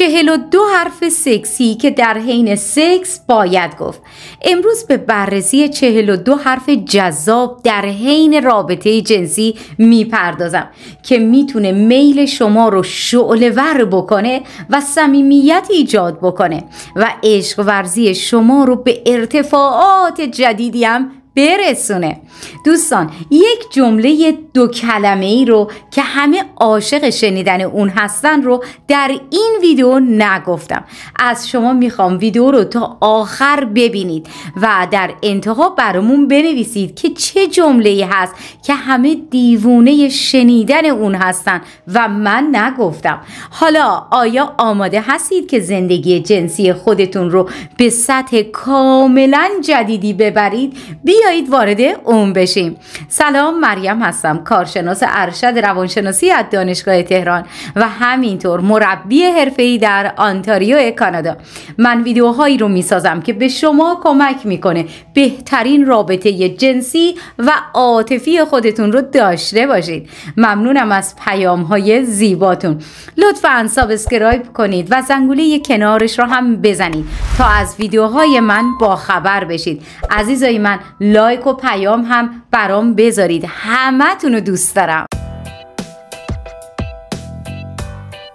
چهل و دو حرف سکسی که در حین سکس باید گفت امروز به بررسی چهل و دو حرف جذاب در حین رابطه جنسی میپردازم که میتونه میل شما رو شعلور بکنه و صمیمیت ایجاد بکنه و عشق ورزی شما رو به ارتفاعات جدیدی هم برسونه دوستان یک جمله دو کلمه ای رو که همه عاشق شنیدن اون هستن رو در این ویدیو نگفتم از شما میخوام ویدیو رو تا آخر ببینید و در انتها برامون بنویسید که چه جمله ای هست که همه دیوونه شنیدن اون هستن و من نگفتم حالا آیا آماده هستید که زندگی جنسی خودتون رو به سطح کاملا جدیدی ببرید بی بیایید وارد اون بشیم سلام مریم هستم کارشناس ارشد روانشناسی از دانشگاه تهران و همینطور مربی ای در آنتاریو کانادا من ویدیوهایی رو میسازم که به شما کمک میکنه بهترین رابطه جنسی و عاطفی خودتون رو داشته باشید ممنونم از پیام های زیباتون لطفا سابسکرایب کنید و زنگوله کنارش رو هم بزنید تا از ویدیوهای من باخبر بشید عزیزای من لایک و پیام هم برام بذارید همه رو دوست دارم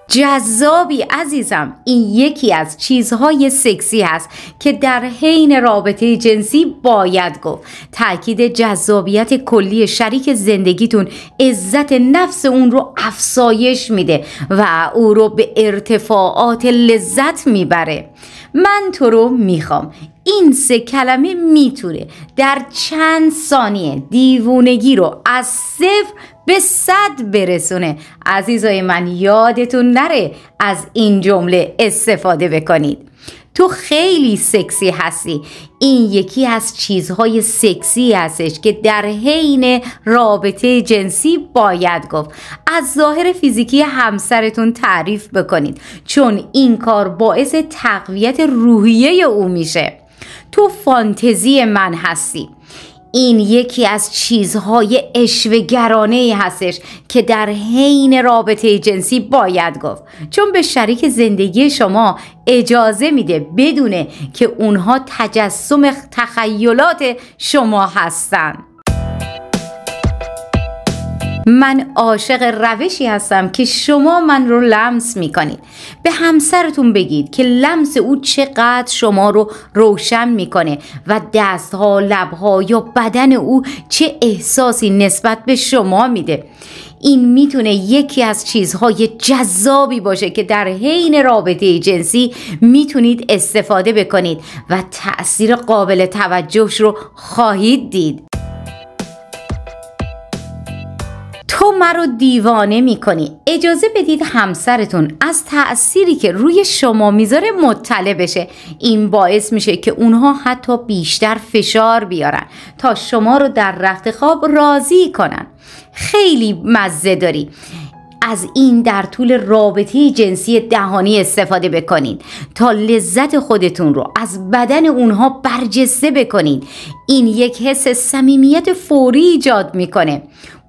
جذابی عزیزم این یکی از چیزهای سکسی هست که در حین رابطه جنسی باید گفت تاکید جذابیت کلی شریک زندگیتون عزت نفس اون رو افسایش میده و او رو به ارتفاعات لذت میبره من تو رو میخوام این سه کلمه میتونه در چند ثانیه دیوونگی رو از صفر به صد برسونه عزیزای من یادتون نره از این جمله استفاده بکنید تو خیلی سکسی هستی این یکی از چیزهای سکسی هستش که در حین رابطه جنسی باید گفت از ظاهر فیزیکی همسرتون تعریف بکنید چون این کار باعث تقویت روحیه او میشه تو فانتزی من هستی این یکی از چیزهای اشوگرانه ای هستش که در حین رابطه جنسی باید گفت چون به شریک زندگی شما اجازه میده بدونه که اونها تجسم تخیلات شما هستند من عاشق روشی هستم که شما من رو لمس میکنید به همسرتون بگید که لمس او چقدر شما رو روشن میکنه و دستها لبها یا بدن او چه احساسی نسبت به شما میده این میتونه یکی از چیزهای جذابی باشه که در حین رابطه جنسی میتونید استفاده بکنید و تاثیر قابل توجهش رو خواهید دید مرا دیوانه میکنی اجازه بدید همسرتون از تأثیری که روی شما میذاره مطلع بشه این باعث میشه که اونها حتی بیشتر فشار بیارن تا شما رو در رخت خواب راضی کنن خیلی مزه داری از این در طول رابطه جنسی دهانی استفاده بکنید تا لذت خودتون رو از بدن اونها برجسته بکنید این یک حس صمیمیت فوری ایجاد میکنه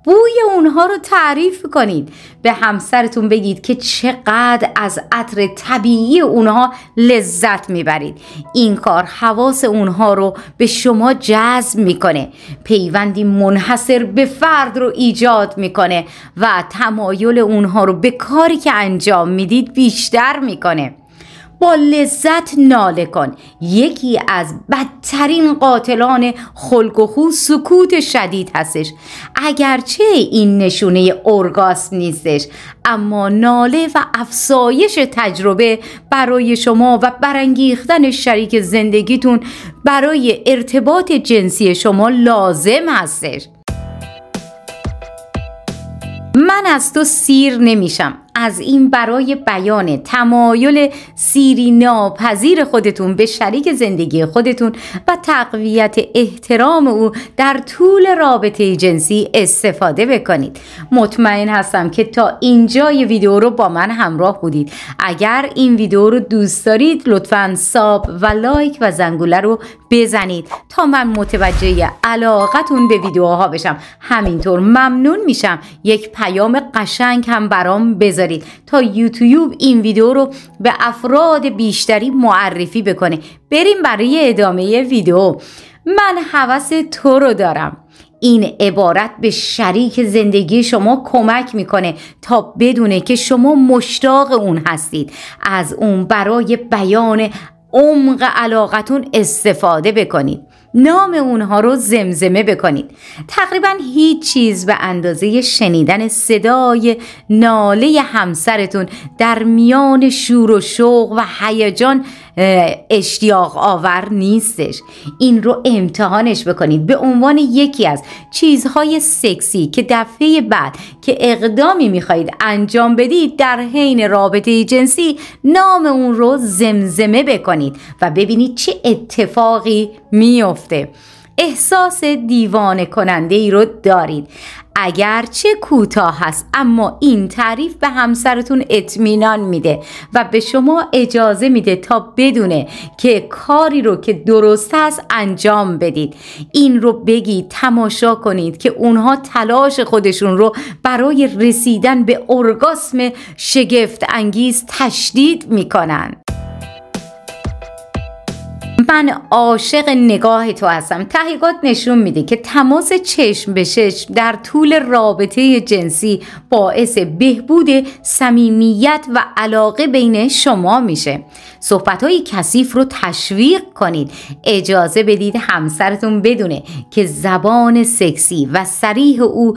بوی اونها رو تعریف کنید به همسرتون بگید که چقدر از عطر طبیعی اونها لذت میبرید این کار حواس اونها رو به شما جذب میکنه پیوندی منحصر به فرد رو ایجاد میکنه و تمایل اونها رو به کاری که انجام میدید بیشتر میکنه با لذت ناله کن یکی از بدترین قاتلان خلق و خو سکوت شدید هستش اگرچه این نشونه اورگاسم نیستش اما ناله و افسایش تجربه برای شما و برانگیختن شریک زندگیتون برای ارتباط جنسی شما لازم هستش من از تو سیر نمیشم از این برای بیان تمایل سیری ناپذیر خودتون به شریک زندگی خودتون و تقویت احترام او در طول رابطه جنسی استفاده بکنید مطمئن هستم که تا اینجای ویدیو رو با من همراه بودید اگر این ویدیو رو دوست دارید لطفا ساب و لایک و زنگوله رو بزنید تا من متوجه علاقتون به ویدیوها بشم همینطور ممنون میشم یک پیام قشنگ هم برام بذارید تا یوتیوب این ویدیو رو به افراد بیشتری معرفی بکنه بریم برای ادامه ویدیو من حوث تو رو دارم این عبارت به شریک زندگی شما کمک میکنه تا بدونه که شما مشتاق اون هستید از اون برای بیان عمق علاقتون استفاده بکنید نام اونها رو زمزمه بکنید تقریبا هیچ چیز به اندازه شنیدن صدای ناله همسرتون در میان شور و شوق و هیجان اشتیاق آور نیستش این رو امتحانش بکنید به عنوان یکی از چیزهای سکسی که دفعه بعد که اقدامی میخواهید انجام بدید در حین رابطه جنسی نام اون رو زمزمه بکنید و ببینید چه اتفاقی میفته احساس دیوانه کننده ای رو دارید اگرچه کوتاه هست اما این تعریف به همسرتون اطمینان میده و به شما اجازه میده تا بدونه که کاری رو که درست است انجام بدید این رو بگید تماشا کنید که اونها تلاش خودشون رو برای رسیدن به ارگاسم شگفت انگیز تشدید میکنن من عاشق نگاه تو هستم تحقیقات نشون میده که تماس چشم به چشم در طول رابطه جنسی باعث بهبود صمیمیت و علاقه بین شما میشه صحبت های کثیف رو تشویق کنید اجازه بدید همسرتون بدونه که زبان سکسی و سریح او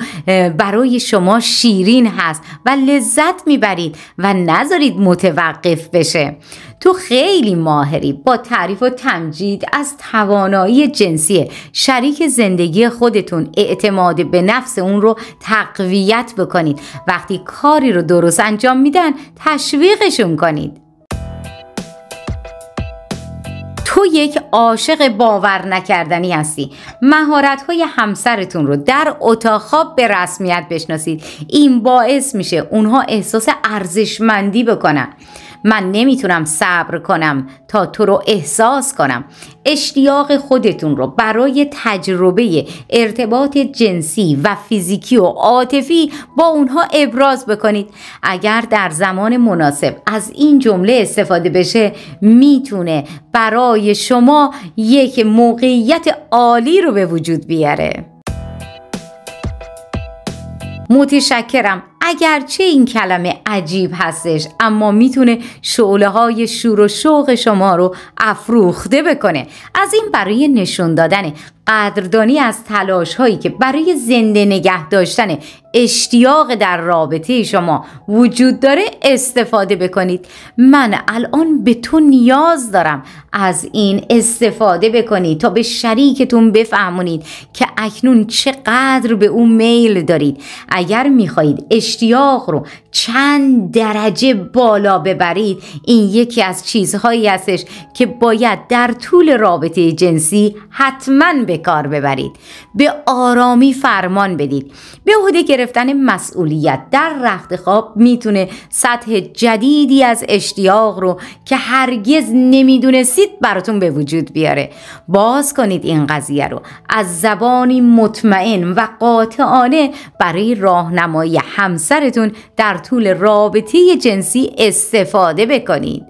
برای شما شیرین هست و لذت میبرید و نذارید متوقف بشه تو خیلی ماهری با تعریف و تمجید از توانایی جنسی شریک زندگی خودتون اعتماد به نفس اون رو تقویت بکنید وقتی کاری رو درست انجام میدن تشویقشون کنید تو یک عاشق باور نکردنی هستی مهارت های همسرتون رو در اتاق خواب به رسمیت بشناسید این باعث میشه اونها احساس ارزشمندی بکنن من نمیتونم صبر کنم تا تو رو احساس کنم اشتیاق خودتون رو برای تجربه ارتباط جنسی و فیزیکی و عاطفی با اونها ابراز بکنید اگر در زمان مناسب از این جمله استفاده بشه میتونه برای شما یک موقعیت عالی رو به وجود بیاره متشکرم اگرچه این کلمه عجیب هستش اما میتونه شعله های شور و شوق شما رو افروخته بکنه از این برای نشون دادن قدردانی از تلاش هایی که برای زنده نگه داشتن اشتیاق در رابطه شما وجود داره استفاده بکنید من الان به تو نیاز دارم از این استفاده بکنید تا به شریکتون بفهمونید که اکنون چقدر به اون میل دارید اگر میخواهید اشتیاق رو چند درجه بالا ببرید این یکی از چیزهایی هستش که باید در طول رابطه جنسی حتما به کار ببرید به آرامی فرمان بدید به عهده گرفتن مسئولیت در رخت خواب میتونه سطح جدیدی از اشتیاق رو که هرگز نمیدونستید براتون به وجود بیاره باز کنید این قضیه رو از زبانی مطمئن و قاطعانه برای راهنمایی همسرتون در طول رابطه جنسی استفاده بکنید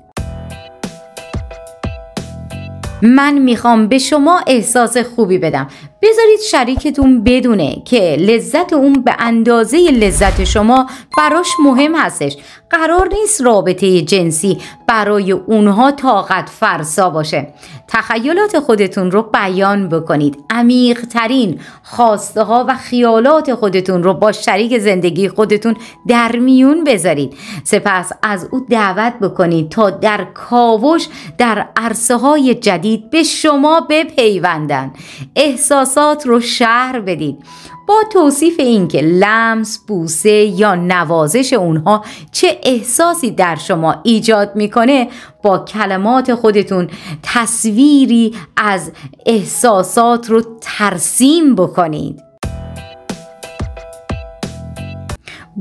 من میخوام به شما احساس خوبی بدم بذارید شریکتون بدونه که لذت اون به اندازه لذت شما براش مهم هستش قرار نیست رابطه جنسی برای اونها طاقت فرسا باشه تخیلات خودتون رو بیان بکنید عمیق ترین خواسته ها و خیالات خودتون رو با شریک زندگی خودتون در میون بذارید سپس از او دعوت بکنید تا در کاوش در عرصه های جدید به شما بپیوندن احساس احساسات رو شهر بدید با توصیف اینکه لمس، بوسه یا نوازش اونها چه احساسی در شما ایجاد میکنه با کلمات خودتون تصویری از احساسات رو ترسیم بکنید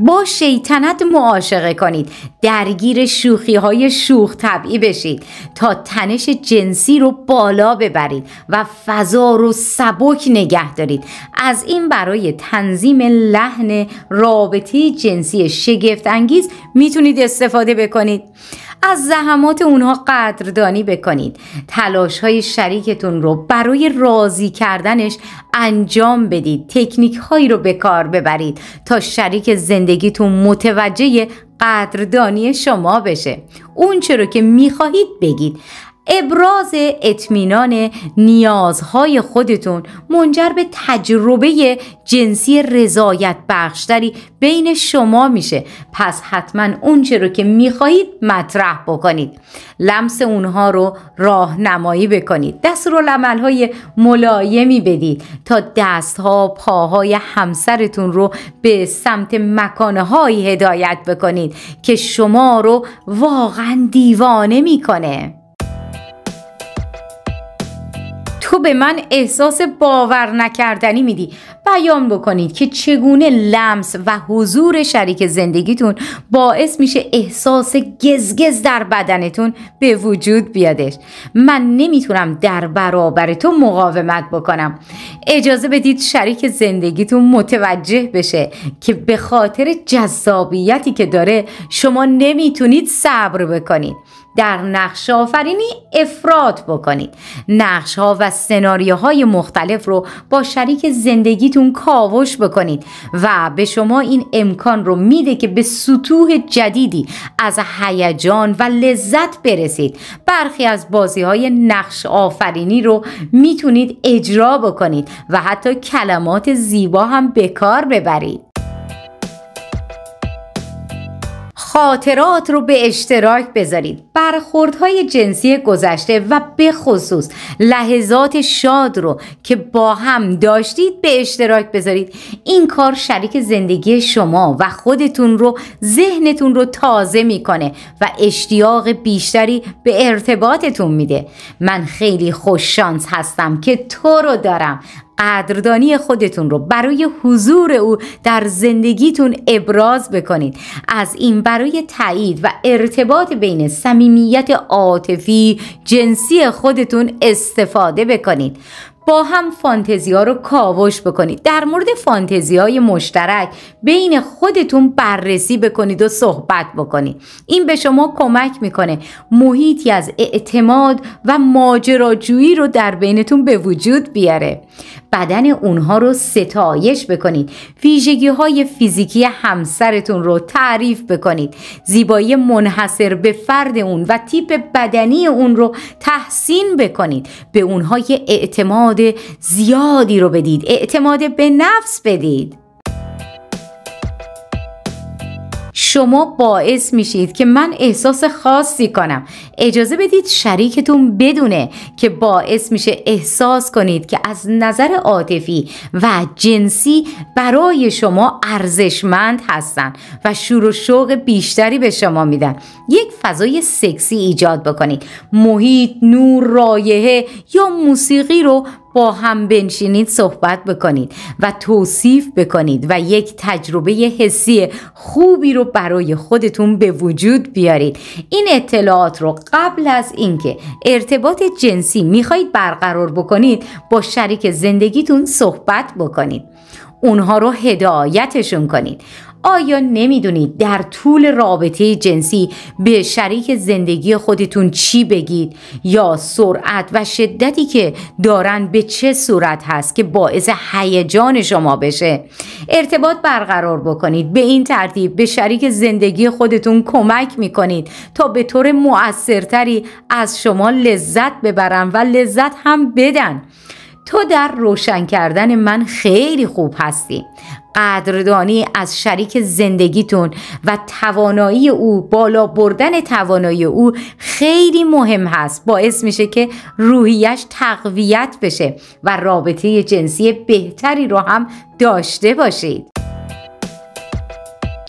با شیطنت معاشقه کنید درگیر شوخی های شوخ طبعی بشید تا تنش جنسی رو بالا ببرید و فضا رو سبک نگه دارید از این برای تنظیم لحن رابطه جنسی شگفت انگیز میتونید استفاده بکنید از زحمات اونها قدردانی بکنید تلاش های شریکتون رو برای راضی کردنش انجام بدید تکنیک هایی رو به کار ببرید تا شریک زندگیتون متوجه قدردانی شما بشه اون چرا که میخواهید بگید ابراز اطمینان نیازهای خودتون منجر به تجربه جنسی رضایت بخشتری بین شما میشه پس حتما اونچه رو که میخواهید مطرح بکنید لمس اونها رو راهنمایی بکنید های ملایمی بدید تا دستها پاهای همسرتون رو به سمت مکانهایی هدایت بکنید که شما رو واقعا دیوانه میکنه تو به من احساس باور نکردنی میدی بیان بکنید که چگونه لمس و حضور شریک زندگیتون باعث میشه احساس گزگز در بدنتون به وجود بیادش من نمیتونم در برابر تو مقاومت بکنم اجازه بدید شریک زندگیتون متوجه بشه که به خاطر جذابیتی که داره شما نمیتونید صبر بکنید در نقش آفرینی افراد بکنید نقش ها و سناریوهای مختلف رو با شریک زندگیتون کاوش بکنید و به شما این امکان رو میده که به سطوح جدیدی از هیجان و لذت برسید برخی از بازی های نقش آفرینی رو میتونید اجرا بکنید و حتی کلمات زیبا هم به کار ببرید خاطرات رو به اشتراک بذارید برخوردهای جنسی گذشته و به خصوص لحظات شاد رو که با هم داشتید به اشتراک بذارید این کار شریک زندگی شما و خودتون رو ذهنتون رو تازه میکنه و اشتیاق بیشتری به ارتباطتون میده من خیلی خوش شانس هستم که تو رو دارم قدردانی خودتون رو برای حضور او در زندگیتون ابراز بکنید از این برای تایید و ارتباط بین سمی صمیمیت عاطفی جنسی خودتون استفاده بکنید با هم ها رو کاوش بکنید در مورد های مشترک بین خودتون بررسی بکنید و صحبت بکنید این به شما کمک میکنه محیطی از اعتماد و ماجراجویی رو در بینتون به وجود بیاره بدن اونها رو ستایش بکنید ویژگی های فیزیکی همسرتون رو تعریف بکنید زیبایی منحصر به فرد اون و تیپ بدنی اون رو تحسین بکنید به اونها اعتماد اعتماد زیادی رو بدید اعتماد به نفس بدید شما باعث میشید که من احساس خاصی کنم اجازه بدید شریکتون بدونه که باعث میشه احساس کنید که از نظر عاطفی و جنسی برای شما ارزشمند هستن و شور و شوق بیشتری به شما میدن یک فضای سکسی ایجاد بکنید محیط نور رایحه یا موسیقی رو با هم بنشینید صحبت بکنید و توصیف بکنید و یک تجربه حسی خوبی رو برای خودتون به وجود بیارید این اطلاعات رو قبل از اینکه ارتباط جنسی میخواهید برقرار بکنید با شریک زندگیتون صحبت بکنید اونها رو هدایتشون کنید آیا نمیدونید در طول رابطه جنسی به شریک زندگی خودتون چی بگید یا سرعت و شدتی که دارن به چه صورت هست که باعث هیجان شما بشه ارتباط برقرار بکنید به این ترتیب به شریک زندگی خودتون کمک میکنید تا به طور مؤثرتری از شما لذت ببرن و لذت هم بدن تو در روشن کردن من خیلی خوب هستی قدردانی از شریک زندگیتون و توانایی او بالا بردن توانایی او خیلی مهم هست باعث میشه که روحیش تقویت بشه و رابطه جنسی بهتری رو هم داشته باشید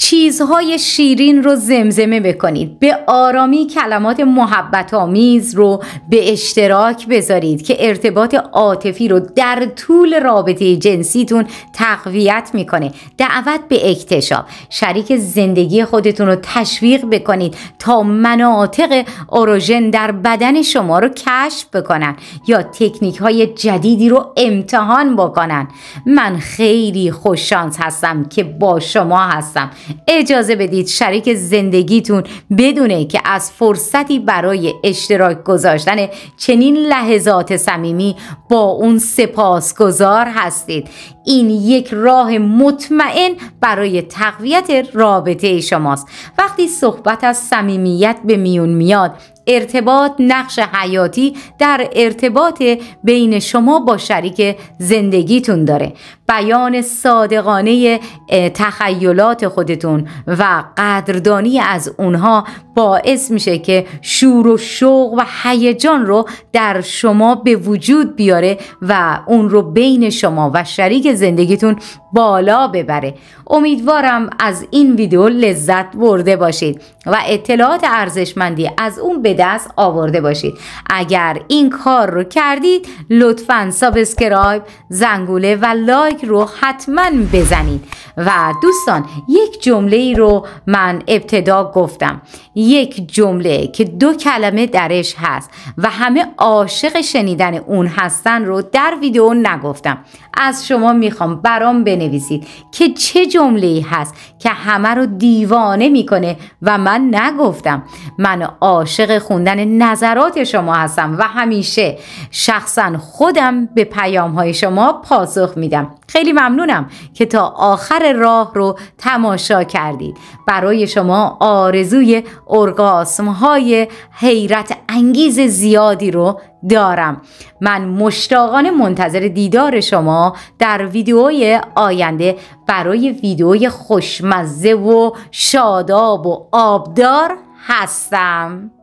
چیزهای شیرین رو زمزمه بکنید به آرامی کلمات محبت آمیز رو به اشتراک بذارید که ارتباط عاطفی رو در طول رابطه جنسیتون تقویت میکنه دعوت به اکتشاف شریک زندگی خودتون رو تشویق بکنید تا مناطق اوروژن در بدن شما رو کشف بکنن یا تکنیک های جدیدی رو امتحان بکنن من خیلی خوششانس هستم که با شما هستم اجازه بدید شریک زندگیتون بدونه که از فرصتی برای اشتراک گذاشتن چنین لحظات صمیمی با اون سپاسگزار هستید این یک راه مطمئن برای تقویت رابطه شماست وقتی صحبت از صمیمیت به میون میاد ارتباط نقش حیاتی در ارتباط بین شما با شریک زندگیتون داره بیان صادقانه تخیلات خودتون و قدردانی از اونها باعث میشه که شور و شوق و هیجان رو در شما به وجود بیاره و اون رو بین شما و شریک زندگیتون بالا ببره امیدوارم از این ویدیو لذت برده باشید و اطلاعات ارزشمندی از اون به دست آورده باشید اگر این کار رو کردید لطفا سابسکرایب زنگوله و لایک رو حتما بزنید و دوستان یک جمله ای رو من ابتدا گفتم یک جمله که دو کلمه درش هست و همه عاشق شنیدن اون هستن رو در ویدیو نگفتم از شما میخوام برام بنویسید که چه جمله ای هست که همه رو دیوانه میکنه و من نگفتم من عاشق خوندن نظرات شما هستم و همیشه شخصا خودم به پیام های شما پاسخ میدم خیلی ممنونم که تا آخر راه رو تماشا کردید برای شما آرزوی ارگاسم های حیرت انگیز زیادی رو دارم من مشتاقانه منتظر دیدار شما در ویدیوی آینده برای ویدیوی خوشمزه و شاداب و آبدار هستم